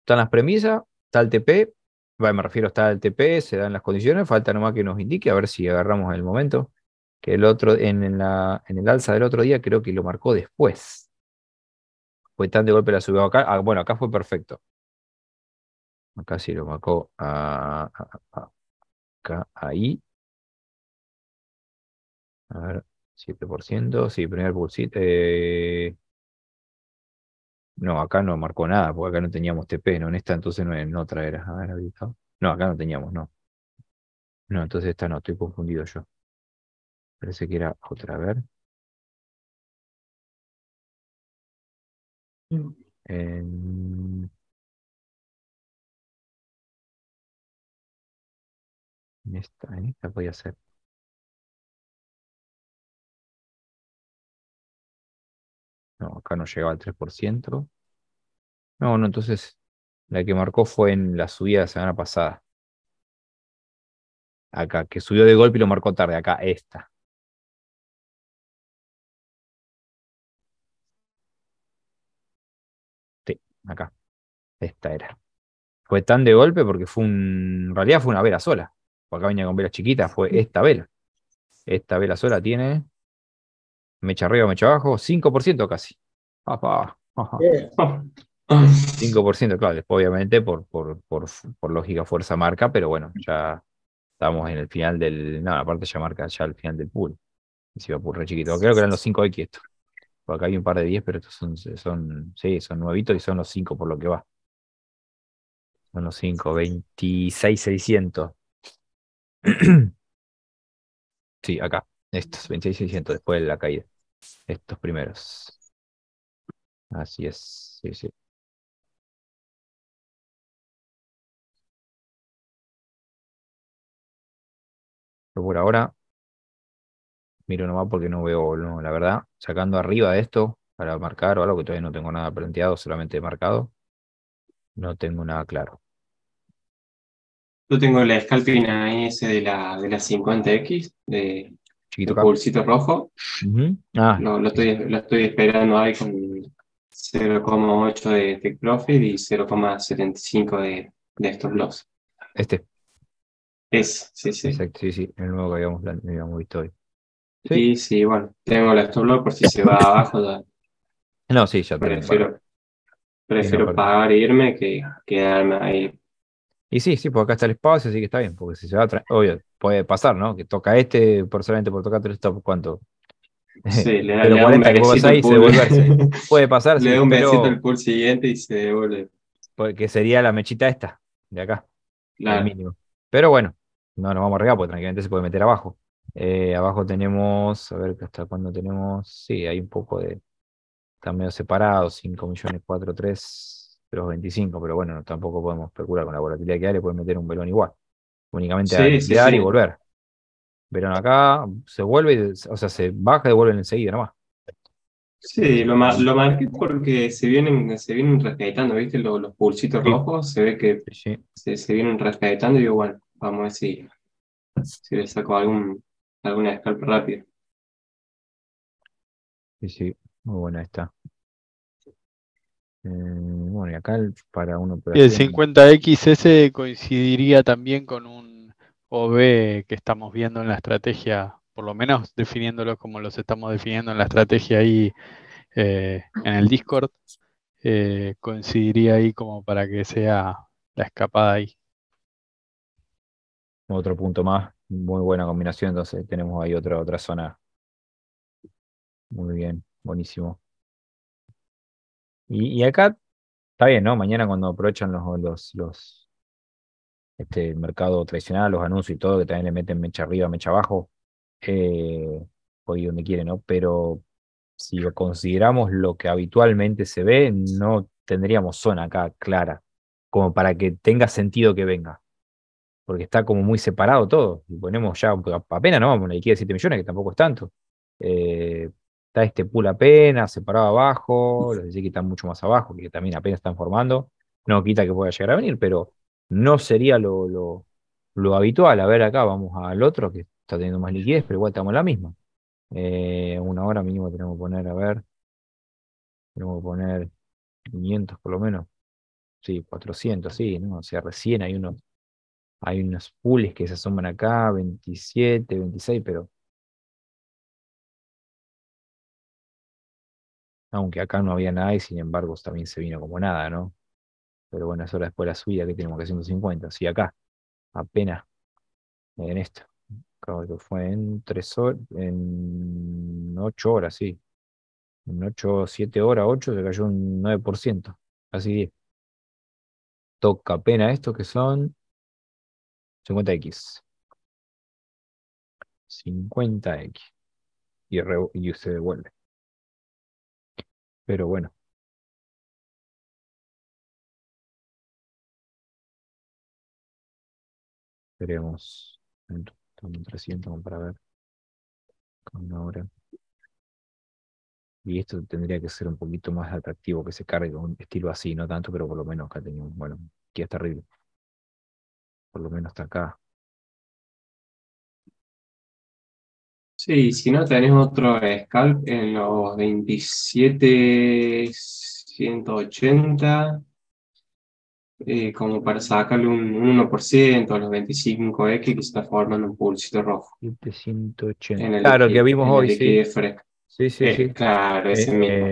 están las premisas, está el TP, bueno, me refiero, está al TP, se dan las condiciones, falta nomás que nos indique, a ver si agarramos el momento. Que el otro, en, la, en el alza del otro día, creo que lo marcó después. Fue tan de golpe la subida acá. Ah, bueno, acá fue perfecto. Acá sí lo marcó. a ah, ah, acá, ahí. A ver, 7%. Sí, primer pulsito. Eh, no, acá no marcó nada, porque acá no teníamos TP, ¿no? En esta entonces no, en otra No, acá no teníamos, no. No, entonces esta no, estoy confundido yo. Parece que era otra, vez. ver. Mm. En esta, en esta podía ser. acá no llegaba al 3%. No, no, entonces la que marcó fue en la subida de la semana pasada. Acá, que subió de golpe y lo marcó tarde. Acá, esta. Sí, acá. Esta era. Fue tan de golpe porque fue un. En realidad fue una vela sola. acá venía con velas chiquita. fue esta vela. Esta vela sola tiene mecha arriba, mecha abajo, 5% casi. 5%, claro, obviamente por, por, por, lógica fuerza marca, pero bueno, ya estamos en el final del. No, aparte ya marca ya el final del pool. Y va chiquito. Creo que eran los 5X estos. acá hay un par de 10, pero estos son, son, sí, son nuevitos y son los 5 por lo que va. Son los 5, 26,600. (clears throat) sí, acá. Estos, 26,600 después de la caída. Estos primeros. Así es, sí, sí. por ahora, miro nomás porque no veo, no, la verdad, sacando arriba de esto para marcar o algo que todavía no tengo nada planteado, solamente marcado, no tengo nada claro. Yo tengo la escalpina S de la, de la 50X, de pulsito rojo. Ah. lo estoy, lo estoy esperando ahí con 0,8 de Tech Profit y 0,75 de, de estos blogs. Este. Es, sí, sí. Exacto, sí, sí, el nuevo que habíamos, habíamos visto hoy. Sí, sí, bueno, tengo la stop por si se va (laughs) abajo. No, sí, ya Prefiero, tengo, prefiero pagar e irme que quedarme ahí y sí, sí, porque acá está el espacio, así que está bien, porque si se va a obvio, puede pasar, ¿no? Que toca este, por solamente por tocar tres stop ¿cuánto? Sí, le da, (laughs) pero le da un ahí, se devuelve, Puede pasar. (laughs) Le da un besito al pool siguiente y se devuelve. Porque sería la mechita esta, de acá. Mínimo. Pero bueno, no nos vamos a regar porque tranquilamente se puede meter abajo. Eh, abajo tenemos, a ver hasta cuándo tenemos. Sí, hay un poco de. Están medio separados, 5 millones, 4, 3 los 25, pero bueno, tampoco podemos especular con la volatilidad que hay, le pueden meter un velón igual, únicamente dar a y volver. Verón acá, se vuelve, o sea, se baja y vuelve enseguida nomás. Sí, lo, más lo marqué porque se vienen, se vienen rescatando, ¿viste? Los, los pulsitos rojos, se ve que se, vienen rescatando y digo, bueno, vamos a ver si, le saco algún, alguna escalpa rápida. Sí, sí, muy buena esta. Mm, y para uno el 50XS coincidiría también con un OB que estamos viendo en la estrategia, por lo menos definiéndolo como los estamos definiendo en la estrategia ahí eh, en el Discord. Eh, coincidiría ahí como para que sea la escapada ahí. Otro punto más, muy buena combinación, entonces tenemos ahí otra, otra zona. Muy bien, buenísimo. Y, acá está bien, ¿no? Mañana cuando aprovechan los, los, este, el mercado tradicional, los anuncios y todo, que también le meten mecha arriba, mecha abajo, eh, donde quieren, ¿no? Pero si consideramos lo que habitualmente se ve, no tendríamos zona acá clara, como para que tenga sentido que venga. Porque está como muy separado todo. Y ponemos ya, apenas no vamos a la liquidez de 7 millones, que tampoco es tanto. Eh, está este pool apenas paraba abajo, les decía que están mucho más abajo, que también apenas están formando, no quita que pueda llegar a venir, pero no sería lo, lo, lo habitual. A ver, acá vamos al otro que está teniendo más liquidez, pero igual estamos en la misma. Eh, una hora mínimo tenemos que poner, a ver, tenemos que poner 500 por lo menos, sí, 400, sí, ¿no? O sea, recién hay unos, hay unos pools que se asoman acá, 27, 26, pero aunque acá no había nada y sin embargo también se vino como nada, ¿no? Pero bueno, es hora después de la subida que tenemos que hacer 50? sí, acá, apenas en esto. Creo que fue en tres horas, en horas, sí. En 8, 7 horas, 8, se cayó un 9%, Así 10. Toca apenas esto que son 50X. 50X. Y, usted y se devuelve pero bueno. Esperemos. Estamos 300 para ver. Con una hora. Y esto tendría que ser un poquito más atractivo que se cargue un estilo así, no tanto, pero por lo menos acá tenemos. Bueno, aquí está terrible. Por lo menos está acá. Sí, si no tenés otro scalp en los 27,180, eh, como para sacarle un 1% a los 25X que se está formando un pulsito rojo. 780. claro, que, vimos hoy. sí. sí, sí, Claro, ese mismo.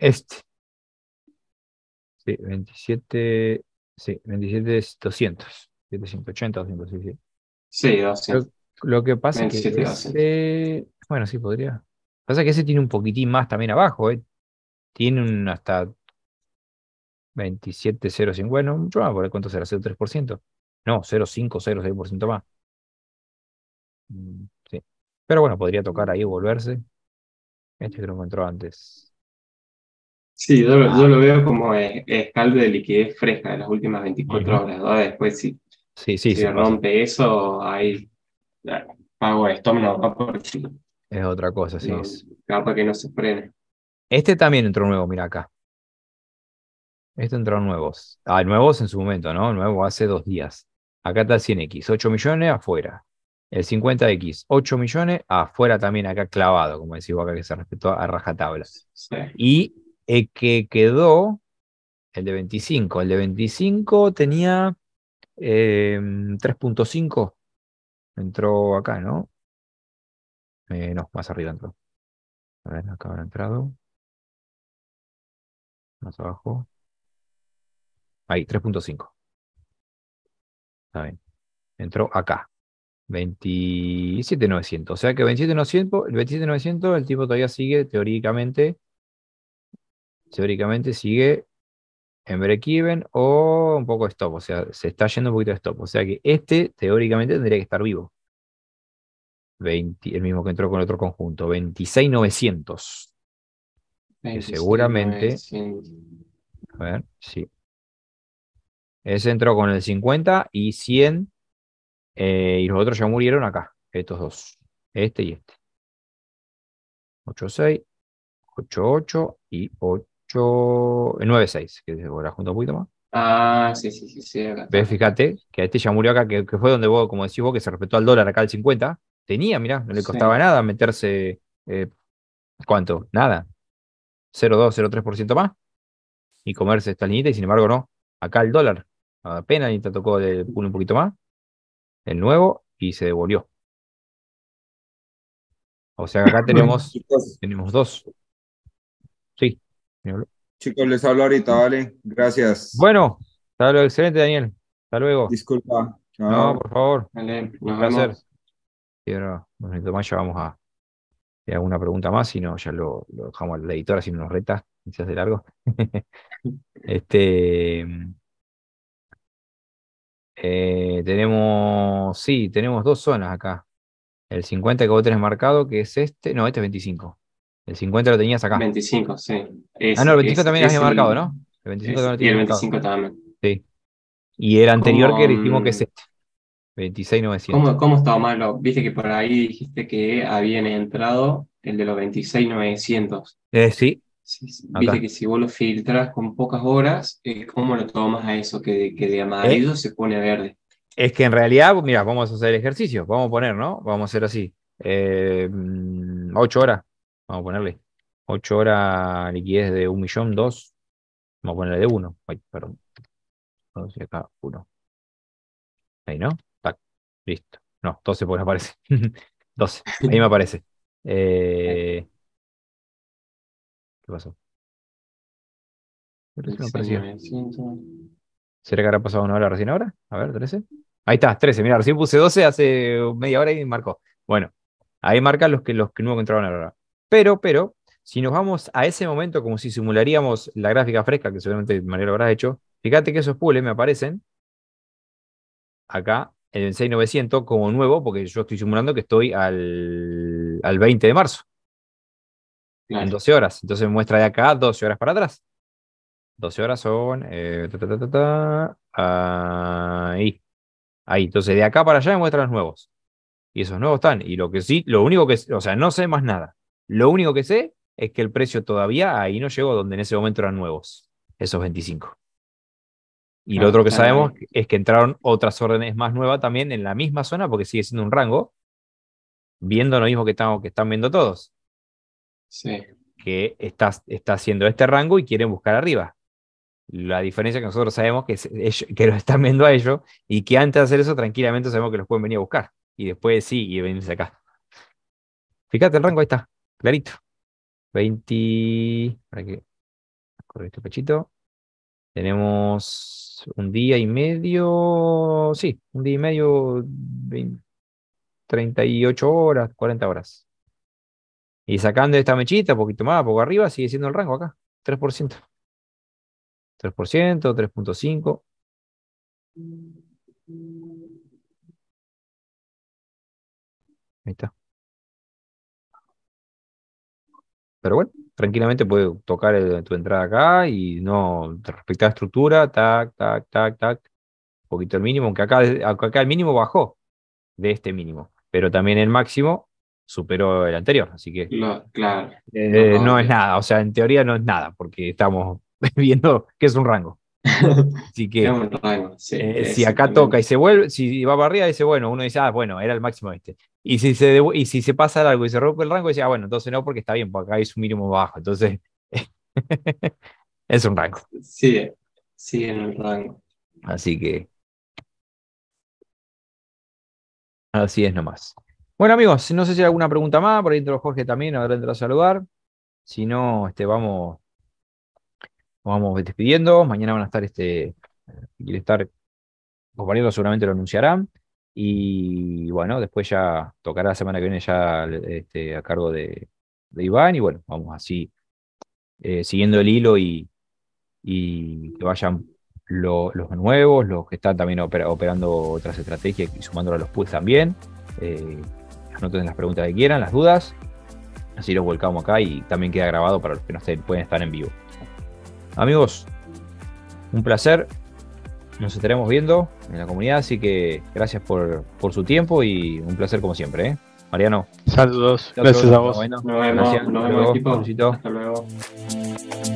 este. Sí, 27, sí, 27 200. 780, 200, sí, sí. Sí, 200. Lo que pasa es que ese... Bueno, sí, podría. Pasa que ese tiene un poquitín más también abajo, ¿eh? Tiene un hasta 27,05. Bueno, a más, ¿cuánto será? 0,3%. No, 0,5, 0,6% más. Mm, sí. Pero bueno, podría tocar ahí volverse. Este creo que entró antes. Sí, yo, lo ah. veo como escalde de liquidez fresca de las últimas 24 horas. ¿no? Después, sí sí, sí, si rompe eso, ahí pago esto, no, Es otra cosa, sí. que no se frene. Este también entró nuevo, mira acá. Este entró nuevos. Ah, nuevos en su momento, ¿no? Nuevo hace dos días. Acá está el 100X, 8 millones afuera. El 50X, 8 millones afuera también, acá clavado, como vos acá, que se respetó a rajatabla. Y que quedó, el de 25. El de 25 tenía 3.5 eh, Entró acá, ¿no? Eh, no, más arriba entró. A ver, acá habrá entrado. Más abajo. Ahí, 3.5. Está bien. Entró acá. 27.900. O sea que 27.900, el 27.900, el tipo todavía sigue teóricamente. Teóricamente sigue en break-even o un poco de stop, o sea, se está yendo un poquito de stop. O sea que este teóricamente tendría que estar vivo. el mismo que entró con el otro conjunto, 26,900. seguramente. A ver, sí. Ese entró con el 50 y 100. Eh, y los otros ya murieron acá, estos dos. Este y este. 8,6, 8,8 y 8. 9-6, que ahora junto un poquito más. Ah, sí, sí, sí, sí. fíjate que a este ya murió acá, que, que, fue donde vos, como decís vos, que se respetó al dólar acá al 50. Tenía, mirá, no le costaba nada meterse. Eh, ¿Cuánto? Nada. 0,2, 0,3% más. Y comerse esta línea y sin embargo, no. Acá el dólar apenas ni te tocó de un poquito más. El nuevo, y se devolvió. O sea, acá (coughs) tenemos, tenemos dos. Sí, Chicos, les hablo ahorita, ¿vale? Gracias. Bueno, hasta Excelente, Daniel. Hasta luego. Disculpa. No, por favor. Un placer. más, ya vamos a, alguna pregunta más, si no, ya lo, dejamos a la editora Si no nos reta, se hace largo. (laughs) este. Eh, tenemos, sí, tenemos dos zonas acá. El 50 que vos tenés marcado, que es este, no, este es 25. El 50 lo tenías acá. 25, sí. ah, no, el 25 también lo había marcado, ¿no? El 25 también y el 25 también. Sí. Y el anterior que dijimos que es este. 26,900. ¿Cómo, ¿Cómo estaba malo? Viste que por ahí dijiste que habían entrado el de los 26,900. Eh, sí. Viste que si vos lo filtras con pocas horas, eh, ¿cómo lo tomas a eso que de, que de amarillo eh. se pone verde? Es que en realidad, mira, vamos a hacer el ejercicio, vamos a poner, ¿no? Vamos a hacer así. 8 eh, mm, horas vamos a ponerle 8 horas liquidez de 1 millón, 2, vamos a ponerle de 1, ay, perdón, 12 acá 1, ahí no, tac, listo, no, 12 porque no aparece, 12, (laughs) ahí me aparece. Eh, ¿Qué pasó? ¿Será que habrá pasado una hora recién ahora? A ver, 13. Ahí está, 13. Mira, recién puse 12 hace media hora y marcó. Bueno, ahí marcan los que los que a la ahora. Pero, pero, si nos vamos a ese momento como si simularíamos la gráfica fresca, que seguramente María lo habrá hecho, fíjate que esos pools me aparecen acá en el 6900 como nuevo, porque yo estoy simulando que estoy al, 20 de marzo. En 12 horas. Entonces muestra de acá 12 horas para atrás. 12 horas son. Eh, ahí. Ahí. Entonces de acá para allá me muestra los nuevos. Y esos nuevos están. Y lo que sí, lo único que. O sea, no sé más nada. Lo único que sé es que el precio todavía ahí no llegó donde en ese momento eran nuevos, esos 25. Y lo ah, otro que sabemos es que entraron otras órdenes más nuevas también en la misma zona, porque sigue siendo un rango, viendo lo mismo que, estamos, que están viendo todos. Sí. Que está, está haciendo este rango y quieren buscar arriba. La diferencia que nosotros sabemos que, que lo están viendo a ellos y que antes de hacer eso tranquilamente sabemos que los pueden venir a buscar. Y después sí, y venirse acá. Fíjate el rango, ahí está clarito. 20, para que corre este pechito. Tenemos un día y medio, sí, un día y medio, 38 horas, 40 horas. Y sacando esta mechita, poquito más, poco arriba, sigue siendo el rango acá, 3%. 3%, 3.5. Ahí está. Pero bueno, tranquilamente puede tocar tu entrada acá y no respetar estructura, tac, tac, tac, tac. Un poquito el mínimo, aunque acá, el mínimo bajó de este mínimo, pero también el máximo superó el anterior, así que eh, no, claro. Eh, no, es nada, o sea, en teoría no es nada, porque estamos (laughs) viendo que es un rango. (laughs) que eh, si acá toca y se vuelve, si va para arriba, dice, bueno, uno dice, ah, bueno, era el máximo este. Y si se, y si se pasa algo y se rompe el rango, decía, ah, bueno, entonces no, porque está bien, porque acá hay un mínimo bajo. Entonces, (laughs) es un rango. Sí, sí, en un rango. Así que. Así es nomás. Bueno, amigos, no sé si hay alguna pregunta más. Por ahí entró Jorge también, ahora entra a saludar. Si no, este, vamos, vamos despidiendo. Mañana van a estar, este, quiere eh, estar, compañeros seguramente lo anunciarán. Y bueno, después ya tocará la semana que viene ya este, a cargo de, Iván. Y bueno, vamos así, eh, siguiendo el hilo y, que vayan los nuevos, los que están también operando otras estrategias y sumándolas a los pools también. Eh, anoten las preguntas que quieran, las dudas. Así los volcamos acá y también queda grabado para los que no pueden estar en vivo. Amigos, un placer nos estaremos viendo en la comunidad, así que gracias por, por su tiempo y un placer como siempre. ¿eh? Mariano. Saludos. Gracias a vos. Bueno, nos vemos, gracias. Nos vemos, Hasta luego.